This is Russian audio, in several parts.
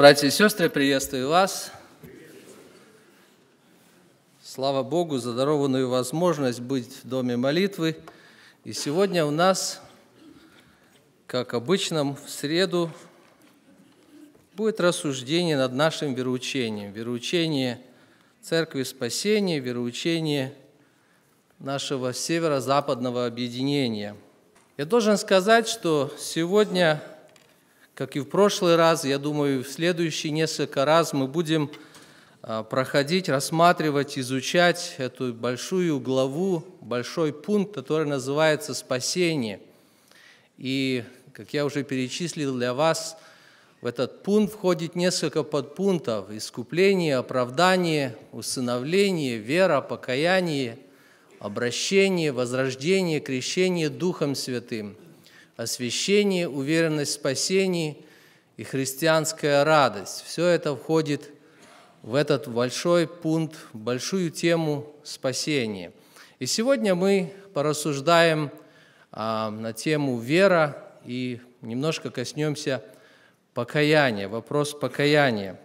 Братья и сестры, приветствую вас. Слава Богу за дарованную возможность быть в Доме молитвы. И сегодня у нас, как обычно, в среду будет рассуждение над нашим вероучением. Вероучение Церкви Спасения, вероучение нашего северо-западного объединения. Я должен сказать, что сегодня как и в прошлый раз, я думаю, в следующие несколько раз мы будем а, проходить, рассматривать, изучать эту большую главу, большой пункт, который называется «Спасение». И, как я уже перечислил для вас, в этот пункт входит несколько подпунктов – искупление, оправдание, усыновление, вера, покаяние, обращение, возрождение, крещение Духом Святым – освящение, уверенность в спасении и христианская радость. Все это входит в этот большой пункт, большую тему спасения. И сегодня мы порассуждаем а, на тему вера и немножко коснемся покаяния, вопрос покаяния.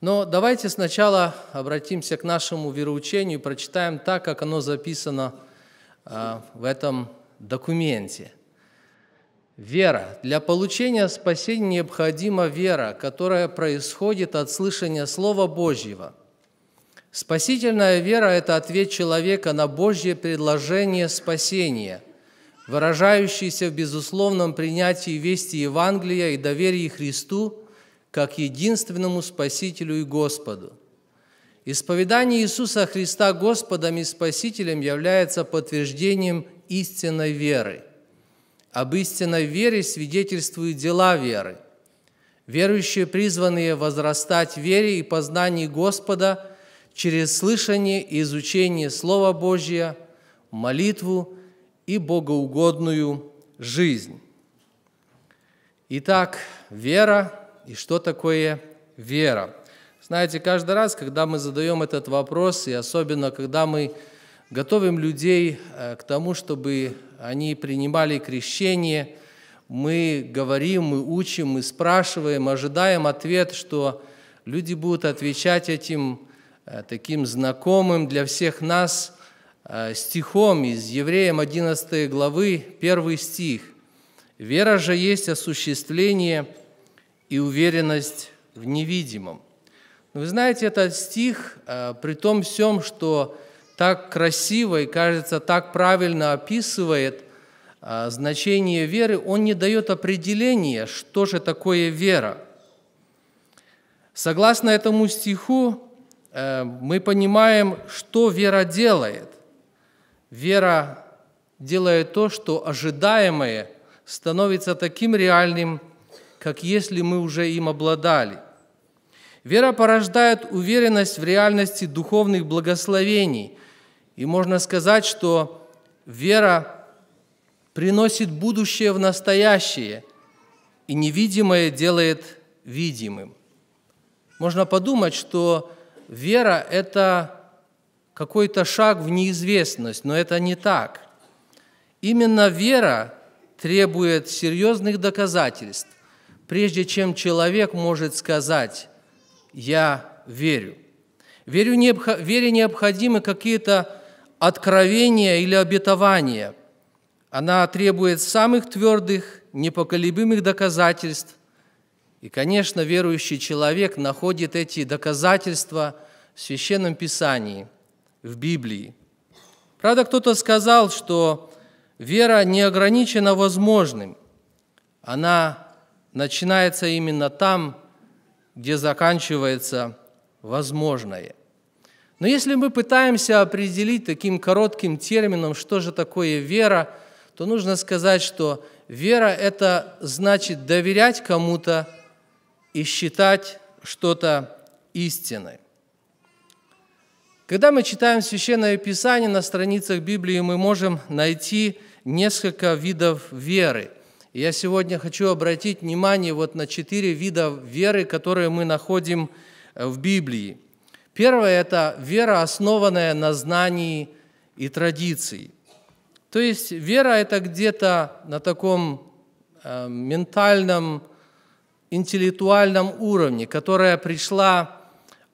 Но давайте сначала обратимся к нашему вероучению и прочитаем так, как оно записано а, в этом документе – Вера. Для получения спасения необходима вера, которая происходит от слышания Слова Божьего. Спасительная вера – это ответ человека на Божье предложение спасения, выражающееся в безусловном принятии вести Евангелия и доверии Христу как единственному Спасителю и Господу. Исповедание Иисуса Христа Господом и Спасителем является подтверждением истинной веры – об истинной вере свидетельствуют дела веры. Верующие призванные возрастать в вере и познании Господа через слышание и изучение Слова Божия, молитву и богоугодную жизнь. Итак, вера и что такое вера? Знаете, каждый раз, когда мы задаем этот вопрос, и особенно когда мы готовим людей э, к тому, чтобы они принимали крещение. Мы говорим, мы учим, мы спрашиваем, ожидаем ответ, что люди будут отвечать этим э, таким знакомым для всех нас э, стихом из Евреям 11 главы, 1 стих. «Вера же есть осуществление и уверенность в невидимом». вы знаете, этот стих, э, при том всем, что так красиво и, кажется, так правильно описывает а, значение веры, он не дает определения, что же такое вера. Согласно этому стиху, э, мы понимаем, что вера делает. Вера делает то, что ожидаемое становится таким реальным, как если мы уже им обладали. Вера порождает уверенность в реальности духовных благословений – и можно сказать, что вера приносит будущее в настоящее и невидимое делает видимым. Можно подумать, что вера – это какой-то шаг в неизвестность, но это не так. Именно вера требует серьезных доказательств, прежде чем человек может сказать «я верю». Верю, вере необходимы какие-то Откровение или обетование Она требует самых твердых, непоколебимых доказательств. И, конечно, верующий человек находит эти доказательства в Священном Писании, в Библии. Правда, кто-то сказал, что вера не ограничена возможным. Она начинается именно там, где заканчивается возможное. Но если мы пытаемся определить таким коротким термином, что же такое вера, то нужно сказать, что вера – это значит доверять кому-то и считать что-то истиной. Когда мы читаем Священное Писание на страницах Библии, мы можем найти несколько видов веры. я сегодня хочу обратить внимание вот на четыре вида веры, которые мы находим в Библии – Первое – это вера, основанная на знании и традиции. То есть вера – это где-то на таком э, ментальном, интеллектуальном уровне, которая пришла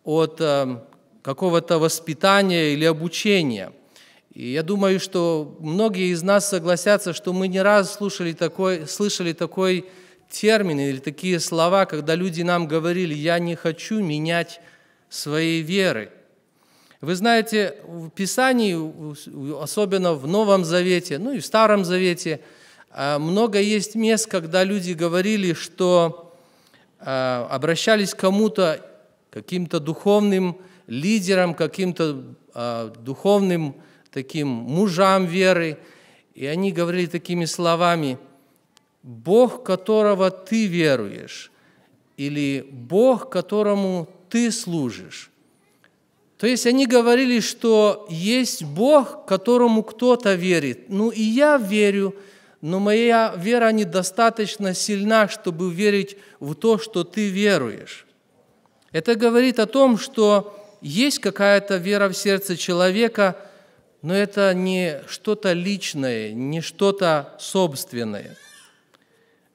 от э, какого-то воспитания или обучения. И я думаю, что многие из нас согласятся, что мы не раз слушали такой, слышали такой термин или такие слова, когда люди нам говорили, я не хочу менять своей веры. Вы знаете, в Писании, особенно в Новом Завете, ну и в Старом Завете, а, много есть мест, когда люди говорили, что а, обращались к кому-то, каким-то духовным лидерам, каким-то а, духовным таким мужам веры, и они говорили такими словами, «Бог, которого ты веруешь», или «Бог, которому ты служишь. То есть они говорили, что есть Бог, которому кто-то верит. Ну и я верю, но моя вера недостаточно сильна, чтобы верить в то, что ты веруешь. Это говорит о том, что есть какая-то вера в сердце человека, но это не что-то личное, не что-то собственное.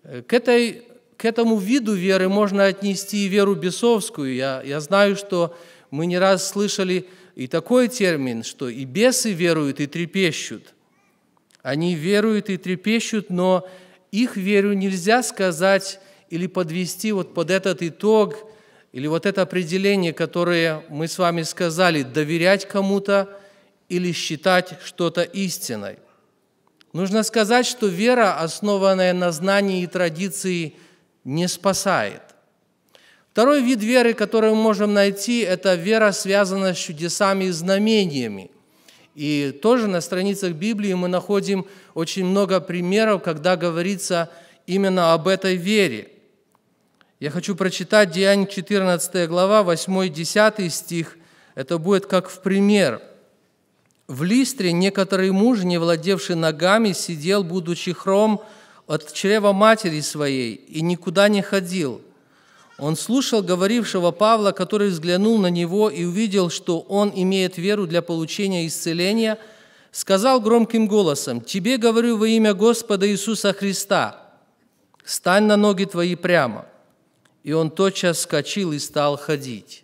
К этой к этому виду веры можно отнести и веру бесовскую. Я, я знаю, что мы не раз слышали и такой термин, что и бесы веруют, и трепещут. Они веруют и трепещут, но их веру нельзя сказать или подвести вот под этот итог, или вот это определение, которое мы с вами сказали, доверять кому-то или считать что-то истиной. Нужно сказать, что вера, основанная на знании и традиции – не спасает. Второй вид веры, который мы можем найти, это вера, связанная с чудесами и знамениями. И тоже на страницах Библии мы находим очень много примеров, когда говорится именно об этой вере. Я хочу прочитать Деяние 14 глава, 8-10 стих. Это будет как в пример. «В Листре некоторый муж, не владевший ногами, сидел, будучи хром, от чрева матери своей и никуда не ходил. Он слушал говорившего Павла, который взглянул на него и увидел, что он имеет веру для получения исцеления, сказал громким голосом, «Тебе говорю во имя Господа Иисуса Христа, стань на ноги твои прямо». И он тотчас скочил и стал ходить.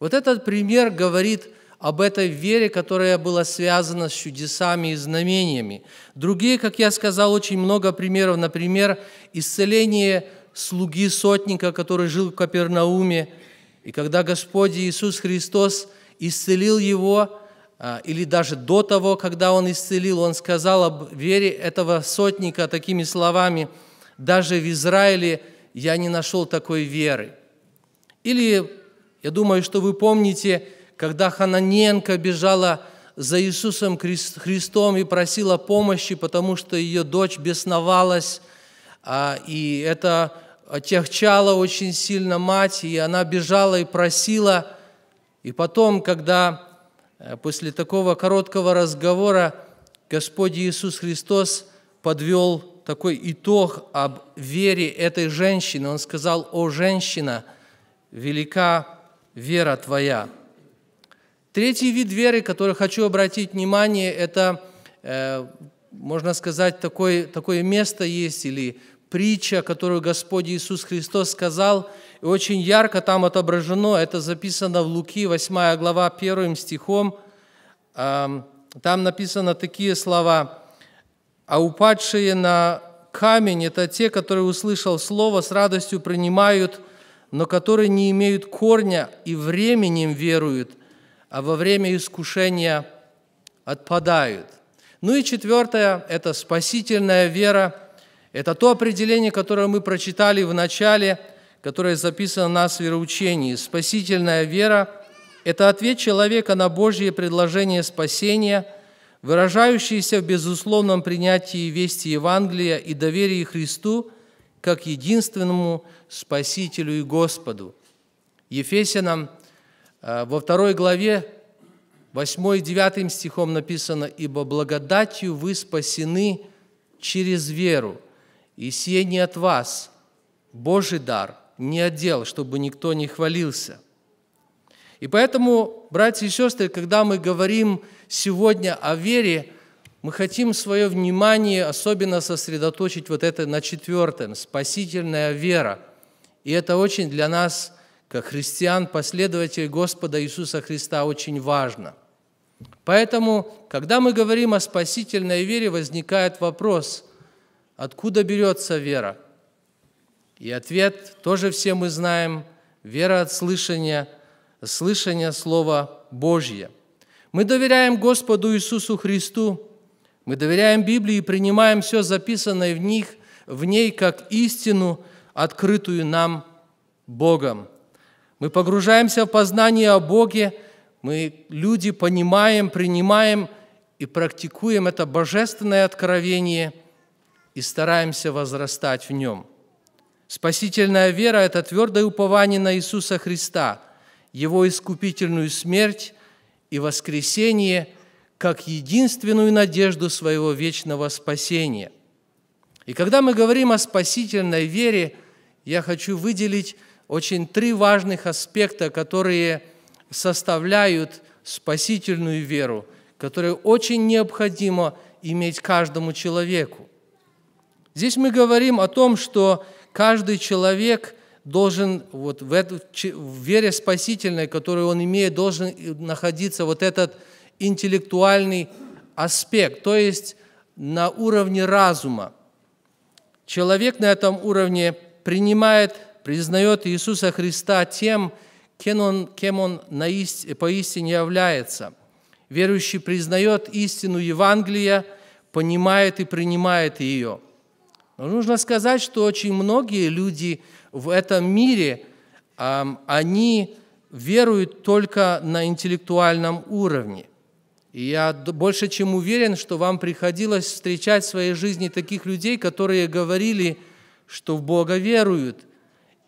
Вот этот пример говорит – об этой вере, которая была связана с чудесами и знамениями. Другие, как я сказал, очень много примеров. Например, исцеление слуги сотника, который жил в Капернауме. И когда Господь Иисус Христос исцелил его, а, или даже до того, когда он исцелил, он сказал об вере этого сотника такими словами, «Даже в Израиле я не нашел такой веры». Или, я думаю, что вы помните, когда Хананенко бежала за Иисусом Христом и просила помощи, потому что ее дочь бесновалась, а, и это отягчало очень сильно мать, и она бежала и просила. И потом, когда э, после такого короткого разговора Господь Иисус Христос подвел такой итог об вере этой женщины. Он сказал, «О, женщина, велика вера твоя». Третий вид веры, который хочу обратить внимание, это, э, можно сказать, такое, такое место есть или притча, которую Господь Иисус Христос сказал, и очень ярко там отображено, это записано в Луки, 8 глава, 1 стихом, там написано такие слова, «А упадшие на камень – это те, которые, услышал слово, с радостью принимают, но которые не имеют корня и временем веруют – а во время искушения отпадают. Ну и четвертое – это спасительная вера. Это то определение, которое мы прочитали в начале, которое записано в нас в вероучении. Спасительная вера – это ответ человека на Божье предложение спасения, выражающееся в безусловном принятии вести Евангелия и доверии Христу как единственному Спасителю и Господу. Ефесянам – Э, во второй главе 8 и 9 стихом написано, «Ибо благодатью вы спасены через веру, и сие не от вас, Божий дар, не отдел, чтобы никто не хвалился». И поэтому, братья и сестры, когда мы говорим сегодня о вере, мы хотим свое внимание особенно сосредоточить вот это на четвертом – спасительная вера. И это очень для нас как христиан, последователей Господа Иисуса Христа, очень важно. Поэтому, когда мы говорим о спасительной вере, возникает вопрос, откуда берется вера? И ответ тоже все мы знаем – вера от слышания, слышания Слова Божье. Мы доверяем Господу Иисусу Христу, мы доверяем Библии и принимаем все записанное в, них, в ней как истину, открытую нам Богом. Мы погружаемся в познание о Боге, мы люди понимаем, принимаем и практикуем это божественное откровение и стараемся возрастать в нем. Спасительная вера – это твердое упование на Иисуса Христа, Его искупительную смерть и воскресение как единственную надежду своего вечного спасения. И когда мы говорим о спасительной вере, я хочу выделить очень три важных аспекта, которые составляют спасительную веру, которые очень необходимо иметь каждому человеку. Здесь мы говорим о том, что каждый человек должен вот в, эту, в вере спасительной, которую он имеет, должен находиться вот этот интеллектуальный аспект, то есть на уровне разума. Человек на этом уровне принимает признает Иисуса Христа тем, кем Он, кем он поистине является. Верующий признает истину Евангелия, понимает и принимает ее. Но нужно сказать, что очень многие люди в этом мире, они веруют только на интеллектуальном уровне. И я больше чем уверен, что вам приходилось встречать в своей жизни таких людей, которые говорили, что в Бога веруют –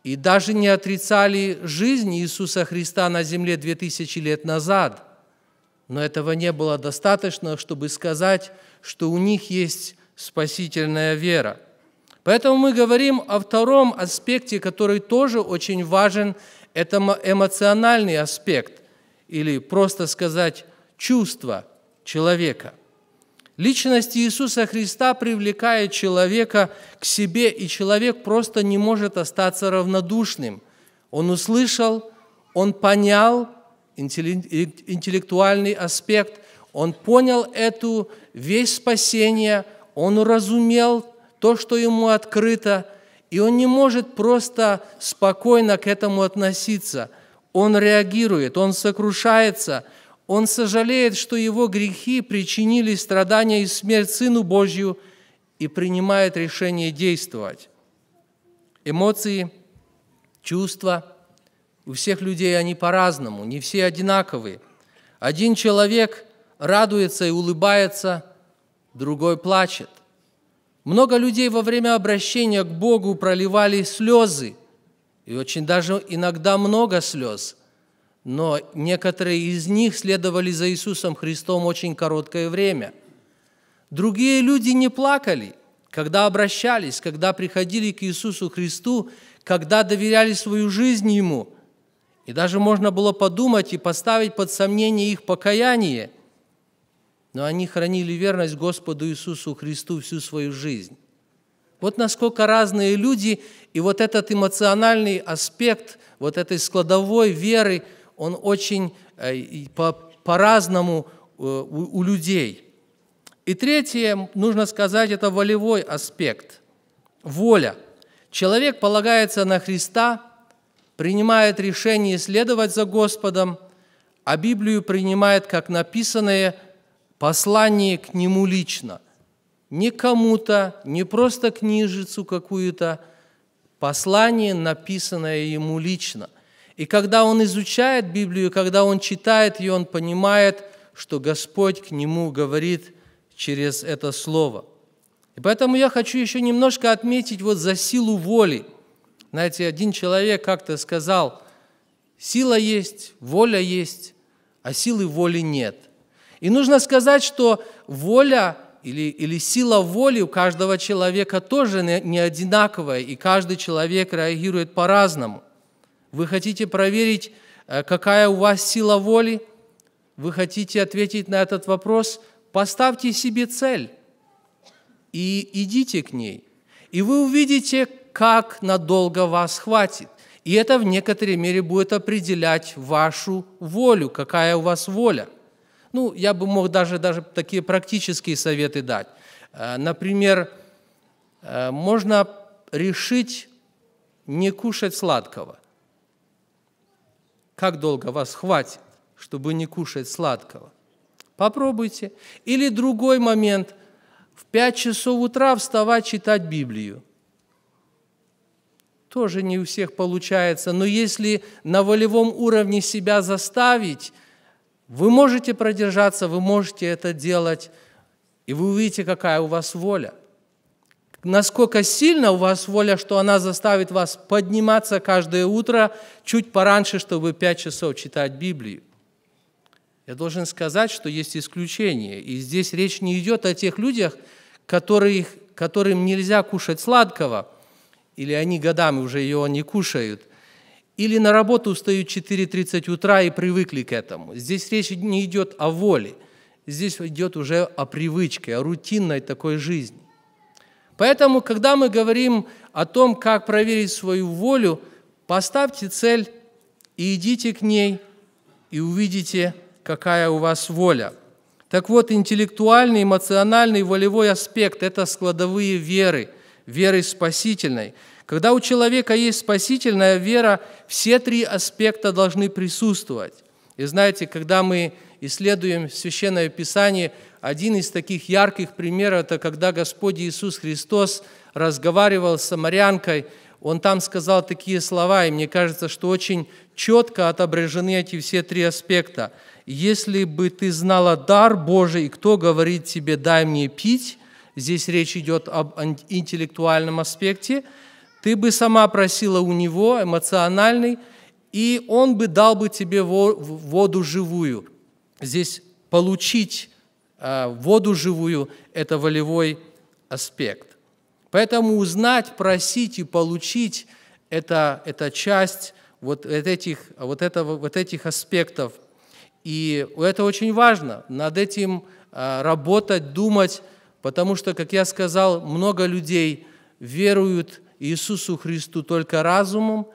и даже не отрицали жизнь Иисуса Христа на земле 2000 лет назад. Но этого не было достаточно, чтобы сказать, что у них есть спасительная вера. Поэтому мы говорим о втором аспекте, который тоже очень важен, это эмоциональный аспект, или просто сказать чувство человека – Личность Иисуса Христа привлекает человека к себе, и человек просто не может остаться равнодушным. Он услышал, он понял интеллектуальный аспект, он понял эту весь спасения, он уразумел то, что ему открыто, и он не может просто спокойно к этому относиться. Он реагирует, он сокрушается – он сожалеет, что его грехи причинили страдания и смерть Сыну Божью и принимает решение действовать. Эмоции, чувства у всех людей они по-разному, не все одинаковые. Один человек радуется и улыбается, другой плачет. Много людей во время обращения к Богу проливали слезы, и очень даже иногда много слез – но некоторые из них следовали за Иисусом Христом очень короткое время. Другие люди не плакали, когда обращались, когда приходили к Иисусу Христу, когда доверяли свою жизнь Ему. И даже можно было подумать и поставить под сомнение их покаяние, но они хранили верность Господу Иисусу Христу всю свою жизнь. Вот насколько разные люди, и вот этот эмоциональный аспект вот этой складовой веры – он очень э, по-разному э, у, у людей. И третье, нужно сказать, это волевой аспект. Воля. Человек полагается на Христа, принимает решение следовать за Господом, а Библию принимает как написанное послание к Нему лично. Не кому-то, не просто книжицу какую-то, послание, написанное Ему лично. И когда он изучает Библию, когда он читает ее, он понимает, что Господь к нему говорит через это слово. И поэтому я хочу еще немножко отметить вот за силу воли. Знаете, один человек как-то сказал, сила есть, воля есть, а силы воли нет. И нужно сказать, что воля или, или сила воли у каждого человека тоже не одинаковая, и каждый человек реагирует по-разному – вы хотите проверить, э, какая у вас сила воли? Вы хотите ответить на этот вопрос? Поставьте себе цель и идите к ней. И вы увидите, как надолго вас хватит. И это в некоторой мере будет определять вашу волю, какая у вас воля. Ну, я бы мог даже, даже такие практические советы дать. Э, например, э, можно решить не кушать сладкого. Как долго вас хватит, чтобы не кушать сладкого? Попробуйте. Или другой момент. В 5 часов утра вставать читать Библию. Тоже не у всех получается, но если на волевом уровне себя заставить, вы можете продержаться, вы можете это делать, и вы увидите, какая у вас воля – насколько сильно у вас воля, что она заставит вас подниматься каждое утро чуть пораньше, чтобы пять часов читать Библию. Я должен сказать, что есть исключения. И здесь речь не идет о тех людях, которых, которым нельзя кушать сладкого, или они годами уже ее не кушают, или на работу встают 4.30 утра и привыкли к этому. Здесь речь не идет о воле, здесь идет уже о привычке, о рутинной такой жизни. Поэтому, когда мы говорим о том, как проверить свою волю, поставьте цель и идите к ней, и увидите, какая у вас воля. Так вот, интеллектуальный, эмоциональный, волевой аспект – это складовые веры, веры спасительной. Когда у человека есть спасительная вера, все три аспекта должны присутствовать. И знаете, когда мы исследуем Священное Писание, один из таких ярких примеров – это когда Господь Иисус Христос разговаривал с самарянкой, Он там сказал такие слова, и мне кажется, что очень четко отображены эти все три аспекта. «Если бы ты знала дар Божий, и кто говорит тебе, дай мне пить», здесь речь идет об интеллектуальном аспекте, ты бы сама просила у него эмоциональный, и он бы дал бы тебе воду живую здесь получить э, воду живую – это волевой аспект. Поэтому узнать, просить и получить – это, это часть вот этих, вот, этого, вот этих аспектов. И это очень важно. Над этим э, работать, думать, потому что, как я сказал, много людей веруют Иисусу Христу только разумом,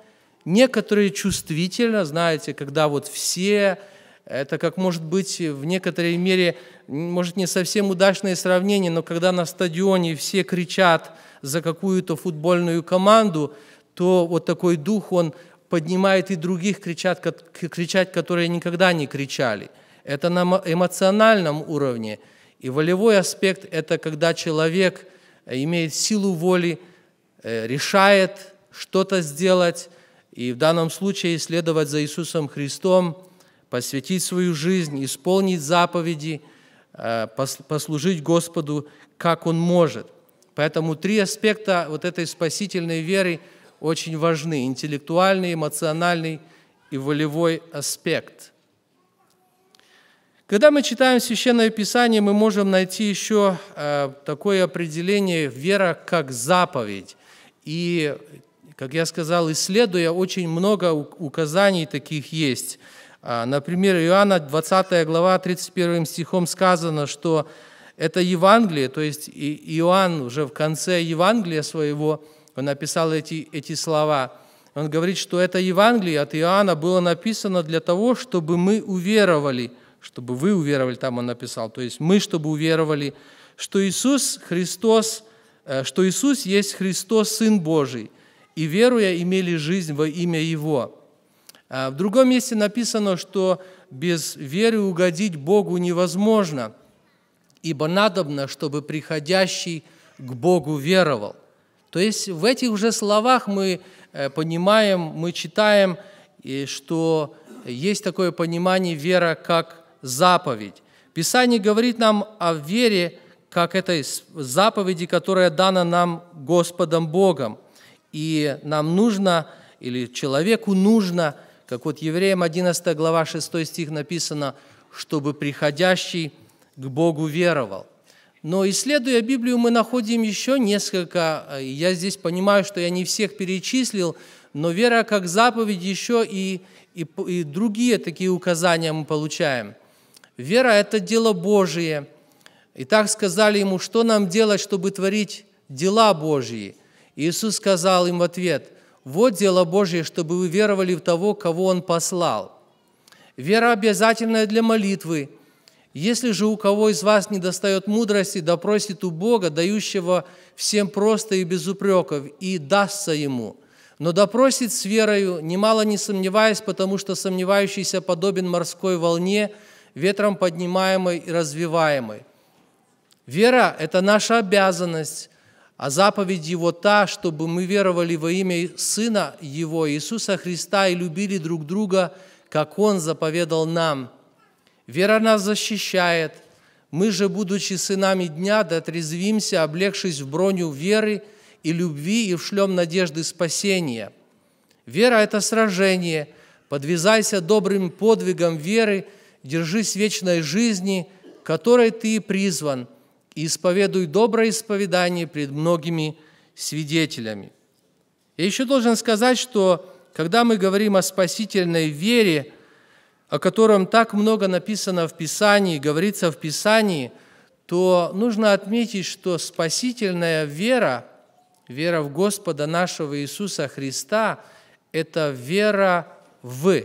некоторые чувствительно, знаете, когда вот все это как может быть в некоторой мере, может не совсем удачное сравнение, но когда на стадионе все кричат за какую-то футбольную команду, то вот такой дух, он поднимает и других кричат, кричать, которые никогда не кричали. Это на эмоциональном уровне. И волевой аспект – это когда человек э, имеет силу воли, э, решает что-то сделать, и в данном случае следовать за Иисусом Христом – посвятить свою жизнь, исполнить заповеди, э, послужить Господу, как он может. Поэтому три аспекта вот этой спасительной веры очень важны – интеллектуальный, эмоциональный и волевой аспект. Когда мы читаем Священное Писание, мы можем найти еще э, такое определение «вера как заповедь». И, как я сказал, исследуя, очень много указаний таких есть – а, например, Иоанна 20 глава 31 стихом сказано, что это Евангелие, то есть Иоанн уже в конце Евангелия своего, он написал эти, эти слова. Он говорит, что это Евангелие от Иоанна было написано для того, чтобы мы уверовали, чтобы вы уверовали, там он написал, то есть мы, чтобы уверовали, что Иисус Христос, э, что Иисус есть Христос, Сын Божий, и веруя имели жизнь во имя Его. А, в другом месте написано, что без веры угодить Богу невозможно, ибо надобно, чтобы приходящий к Богу веровал. То есть в этих же словах мы э, понимаем, мы читаем, что есть такое понимание вера как заповедь. Писание говорит нам о вере как этой заповеди, которая дана нам Господом Богом. И нам нужно, или человеку нужно – как вот евреям 11 глава 6 стих написано, чтобы приходящий к Богу веровал. Но исследуя Библию, мы находим еще несколько, э, я здесь понимаю, что я не всех перечислил, но вера как заповедь еще и, и, и другие такие указания мы получаем. Вера – это дело Божие. И так сказали ему, что нам делать, чтобы творить дела Божьи? Иисус сказал им в ответ, вот дело Божье, чтобы вы веровали в того, кого Он послал. Вера обязательная для молитвы. Если же у кого из вас не достает мудрости, допросит у Бога, дающего всем просто и без упреков, и дастся ему. Но допросит с верою, немало не сомневаясь, потому что сомневающийся подобен морской волне, ветром поднимаемой и развиваемой. Вера – это наша обязанность, а заповедь Его та, чтобы мы веровали во имя Сына Его, Иисуса Христа, и любили друг друга, как Он заповедал нам. Вера нас защищает. Мы же, будучи сынами дня, дотрезвимся, облегшись в броню веры и любви и в шлем надежды спасения. Вера – это сражение. Подвязайся добрым подвигом веры, держись вечной жизни, которой ты призван – и исповедуй доброе исповедание пред многими свидетелями. Я еще должен сказать, что когда мы говорим о спасительной вере, о котором так много написано в Писании, говорится в Писании, то нужно отметить, что спасительная вера, вера в Господа нашего Иисуса Христа, это вера в.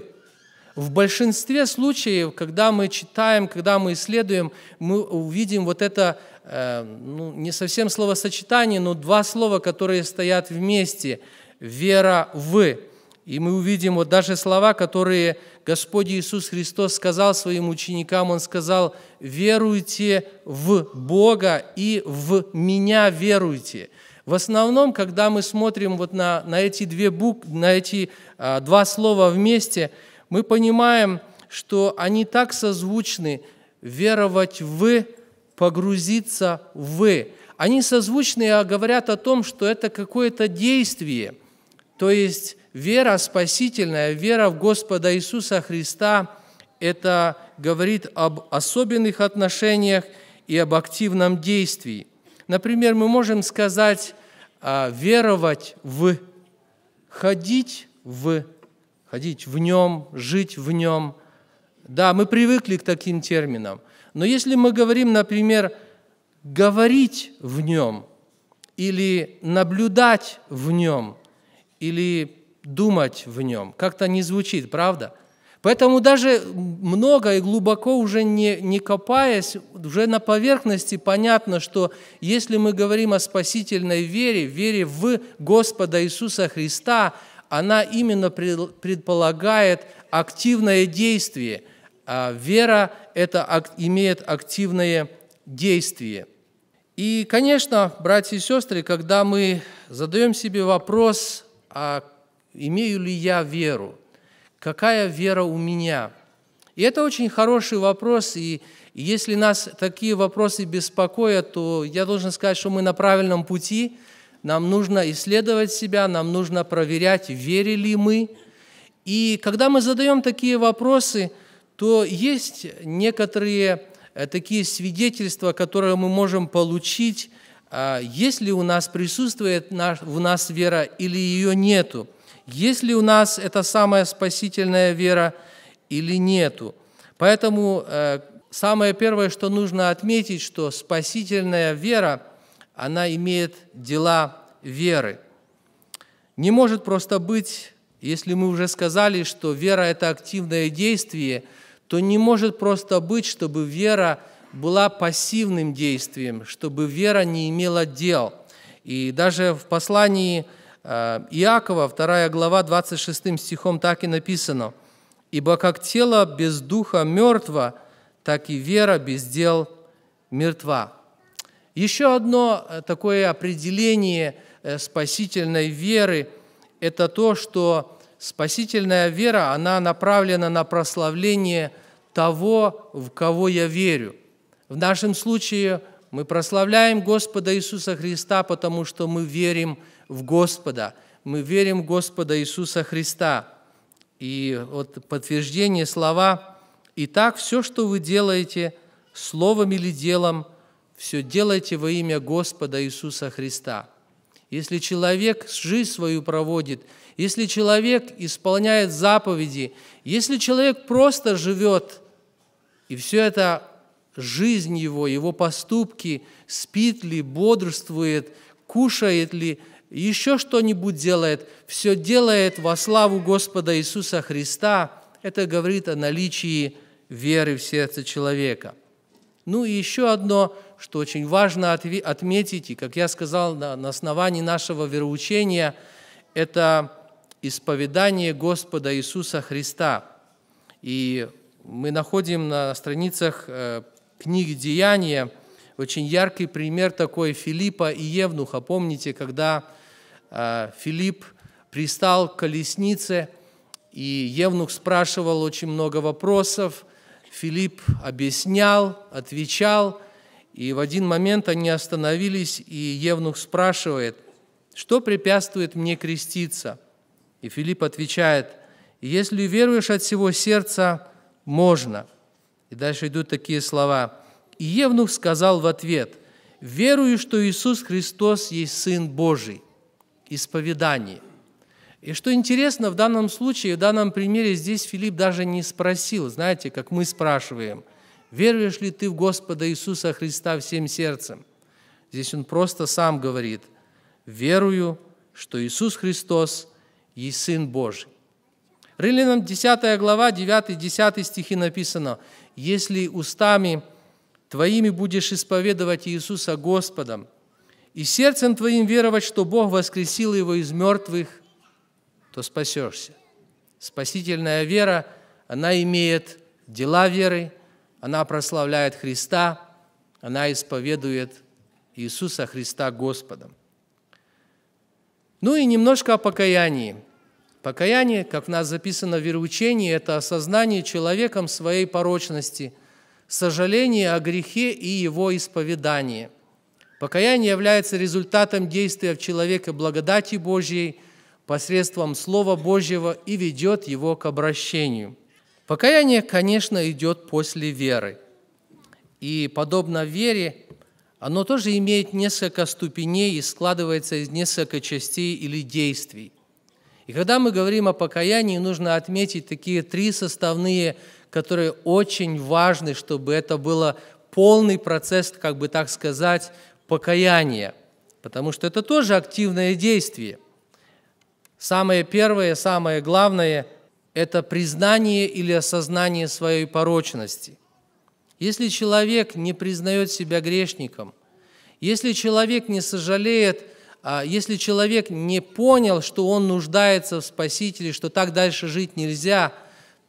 В большинстве случаев, когда мы читаем, когда мы исследуем, мы увидим вот это Эм, ну, не совсем словосочетание, но два слова, которые стоят вместе. Вера в. И мы увидим вот даже слова, которые Господь Иисус Христос сказал своим ученикам. Он сказал, веруйте в Бога и в меня веруйте. В основном, когда мы смотрим вот на, на эти, две бук... на эти а, два слова вместе, мы понимаем, что они так созвучны. Веровать в погрузиться в. Они созвучны, а говорят о том, что это какое-то действие. То есть вера спасительная, вера в Господа Иисуса Христа, это говорит об особенных отношениях и об активном действии. Например, мы можем сказать а, «веровать в», «ходить в», «ходить в нем», «жить в нем». Да, мы привыкли к таким терминам – но если мы говорим, например, говорить в нем, или наблюдать в нем, или думать в нем, как-то не звучит, правда? Поэтому даже много и глубоко уже не, не копаясь, уже на поверхности понятно, что если мы говорим о спасительной вере, вере в Господа Иисуса Христа, она именно предполагает активное действие – а вера это имеет активное действие. И, конечно, братья и сестры, когда мы задаем себе вопрос, а имею ли я веру, какая вера у меня, и это очень хороший вопрос, и если нас такие вопросы беспокоят, то я должен сказать, что мы на правильном пути, нам нужно исследовать себя, нам нужно проверять, верили мы. И когда мы задаем такие вопросы – то есть некоторые э, такие свидетельства, которые мы можем получить, а, если у нас присутствует в нас вера или ее нету, если у нас эта самая спасительная вера или нету. Поэтому э, самое первое, что нужно отметить, что спасительная вера, она имеет дела веры. Не может просто быть, если мы уже сказали, что вера – это активное действие – то не может просто быть, чтобы вера была пассивным действием, чтобы вера не имела дел. И даже в послании э, Иакова, 2 глава, 26 стихом так и написано. «Ибо как тело без духа мертво, так и вера без дел мертва». Еще одно э, такое определение э, спасительной веры – это то, что Спасительная вера, она направлена на прославление того, в кого я верю. В нашем случае мы прославляем Господа Иисуса Христа, потому что мы верим в Господа. Мы верим в Господа Иисуса Христа. И вот подтверждение слова «Итак, все, что вы делаете, словом или делом, все делайте во имя Господа Иисуса Христа». Если человек жизнь свою проводит, если человек исполняет заповеди, если человек просто живет, и все это жизнь его, его поступки, спит ли, бодрствует, кушает ли, еще что-нибудь делает, все делает во славу Господа Иисуса Христа, это говорит о наличии веры в сердце человека. Ну и еще одно что очень важно отметить, и, как я сказал, на, основании нашего вероучения, это исповедание Господа Иисуса Христа. И мы находим на страницах э, книги «Деяния» очень яркий пример такой Филиппа и Евнуха. Помните, когда э, Филипп пристал к колеснице, и Евнух спрашивал очень много вопросов, Филипп объяснял, отвечал – и в один момент они остановились, и Евнух спрашивает, что препятствует мне креститься? И Филипп отвечает, если веруешь от всего сердца, можно. И дальше идут такие слова. И Евнух сказал в ответ, верую, что Иисус Христос есть Сын Божий. Исповедание. И что интересно, в данном случае, в данном примере здесь Филипп даже не спросил, знаете, как мы спрашиваем – Веруешь ли ты в Господа Иисуса Христа всем сердцем? Здесь он просто сам говорит, верую, что Иисус Христос есть Сын Божий. Римлянам 10 глава, 9-10 стихи написано, «Если устами твоими будешь исповедовать Иисуса Господом, и сердцем твоим веровать, что Бог воскресил его из мертвых, то спасешься». Спасительная вера, она имеет дела веры – она прославляет Христа, она исповедует Иисуса Христа Господом. Ну и немножко о покаянии. Покаяние, как в нас записано в вероучении, это осознание человеком своей порочности, сожаление о грехе и его исповедание. Покаяние является результатом действия в человеке благодати Божьей посредством Слова Божьего и ведет его к обращению – Покаяние, конечно, идет после веры. И подобно вере, оно тоже имеет несколько ступеней и складывается из нескольких частей или действий. И когда мы говорим о покаянии, нужно отметить такие три составные, которые очень важны, чтобы это было полный процесс, как бы так сказать, покаяния, потому что это тоже активное действие. Самое первое, самое главное – это признание или осознание своей порочности. Если человек не признает себя грешником, если человек не сожалеет, а если человек не понял, что он нуждается в Спасителе, что так дальше жить нельзя,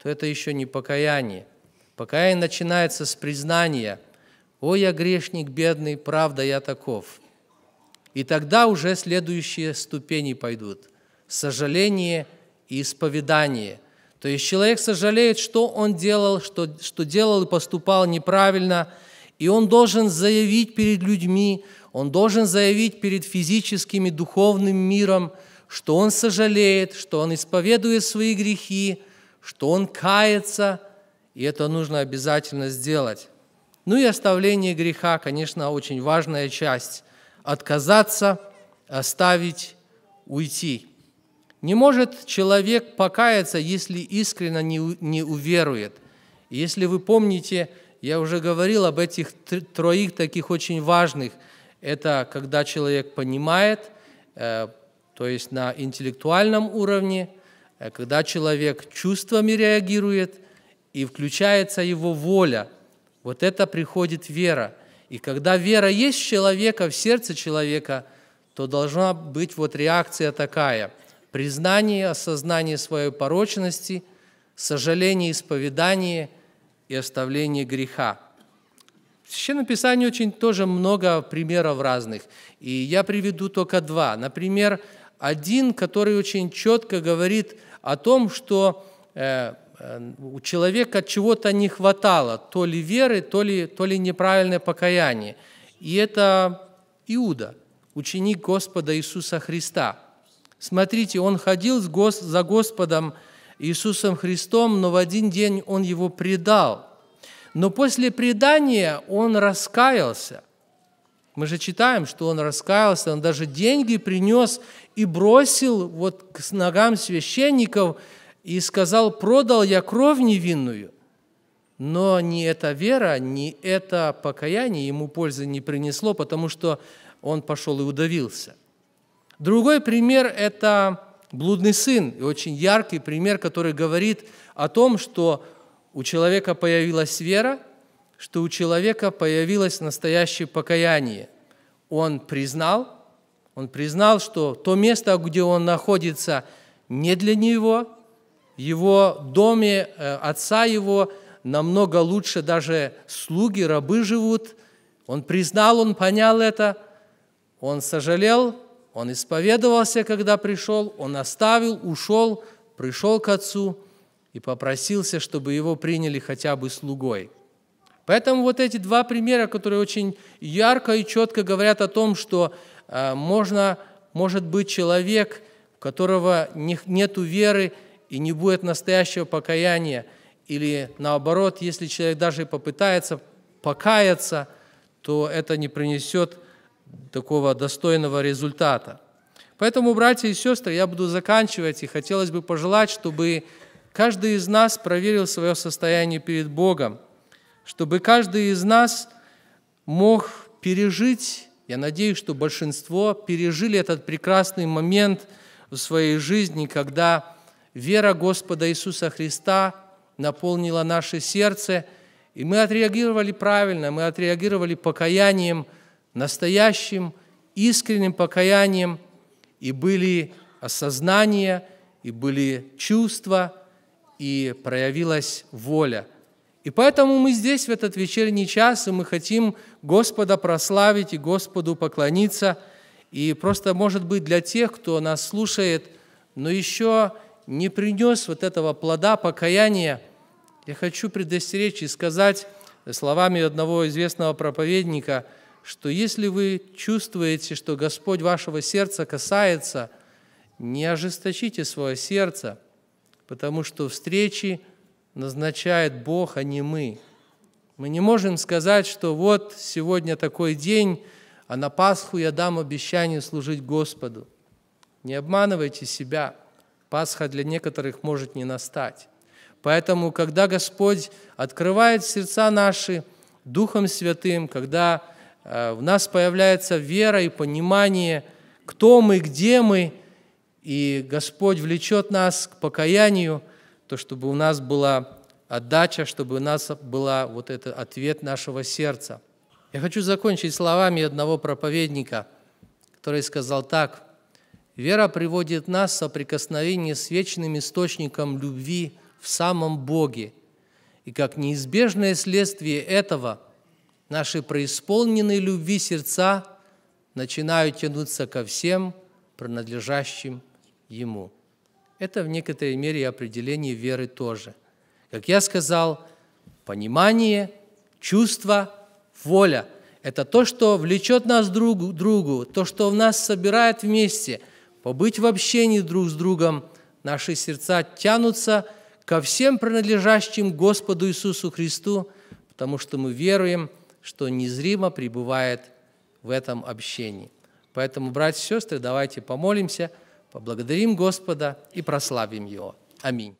то это еще не покаяние. Покаяние начинается с признания «О, я грешник бедный, правда я таков». И тогда уже следующие ступени пойдут – сожаление и исповедание – то есть человек сожалеет, что он делал, что, что делал и поступал неправильно, и он должен заявить перед людьми, он должен заявить перед физическим и духовным миром, что он сожалеет, что он исповедует свои грехи, что он кается, и это нужно обязательно сделать. Ну и оставление греха, конечно, очень важная часть. Отказаться, оставить, уйти – не может человек покаяться, если искренно не, не уверует. Если вы помните, я уже говорил об этих троих таких очень важных. Это когда человек понимает, э, то есть на интеллектуальном уровне, э, когда человек чувствами реагирует и включается его воля. Вот это приходит вера. И когда вера есть в человека, в сердце человека, то должна быть вот реакция такая – признание, осознание своей порочности, сожаление, исповедание и оставление греха. В Священном Писании очень тоже много примеров разных, и я приведу только два. Например, один, который очень четко говорит о том, что э, э, у человека чего-то не хватало, то ли веры, то ли, то ли неправильное покаяние. И это Иуда, ученик Господа Иисуса Христа – Смотрите, он ходил за Господом Иисусом Христом, но в один день он его предал. Но после предания он раскаялся. Мы же читаем, что он раскаялся, он даже деньги принес и бросил вот к ногам священников и сказал, продал я кровь невинную. Но ни эта вера, ни это покаяние ему пользы не принесло, потому что он пошел и удавился – Другой пример – это блудный сын, и очень яркий пример, который говорит о том, что у человека появилась вера, что у человека появилось настоящее покаяние. Он признал, он признал, что то место, где он находится, не для него, в его доме э, отца его намного лучше даже слуги, рабы живут. Он признал, он понял это, он сожалел, он исповедовался, когда пришел, он оставил, ушел, пришел к отцу и попросился, чтобы его приняли хотя бы слугой. Поэтому вот эти два примера, которые очень ярко и четко говорят о том, что э, можно, может быть человек, у которого нет веры и не будет настоящего покаяния, или наоборот, если человек даже попытается покаяться, то это не принесет такого достойного результата. Поэтому, братья и сестры, я буду заканчивать, и хотелось бы пожелать, чтобы каждый из нас проверил свое состояние перед Богом, чтобы каждый из нас мог пережить, я надеюсь, что большинство пережили этот прекрасный момент в своей жизни, когда вера Господа Иисуса Христа наполнила наше сердце, и мы отреагировали правильно, мы отреагировали покаянием – настоящим искренним покаянием, и были осознания, и были чувства, и проявилась воля. И поэтому мы здесь в этот вечерний час, и мы хотим Господа прославить и Господу поклониться. И просто, может быть, для тех, кто нас слушает, но еще не принес вот этого плода покаяния, я хочу предостеречь и сказать словами одного известного проповедника – что если вы чувствуете, что Господь вашего сердца касается, не ожесточите свое сердце, потому что встречи назначает Бог, а не мы. Мы не можем сказать, что вот сегодня такой день, а на Пасху я дам обещание служить Господу. Не обманывайте себя. Пасха для некоторых может не настать. Поэтому, когда Господь открывает сердца наши Духом Святым, когда Э, в нас появляется вера и понимание, кто мы, где мы, и Господь влечет нас к покаянию, то чтобы у нас была отдача, чтобы у нас была вот этот ответ нашего сердца. Я хочу закончить словами одного проповедника, который сказал так. «Вера приводит нас в соприкосновение с вечным источником любви в самом Боге, и как неизбежное следствие этого – Наши преисполненные любви сердца начинают тянуться ко всем принадлежащим Ему. Это в некоторой мере и определение веры тоже. Как я сказал, понимание, чувство, воля – это то, что влечет нас друг к другу, то, что в нас собирает вместе. Побыть в общении друг с другом, наши сердца тянутся ко всем принадлежащим Господу Иисусу Христу, потому что мы веруем – что незримо пребывает в этом общении. Поэтому, братья и сестры, давайте помолимся, поблагодарим Господа и прославим Его. Аминь.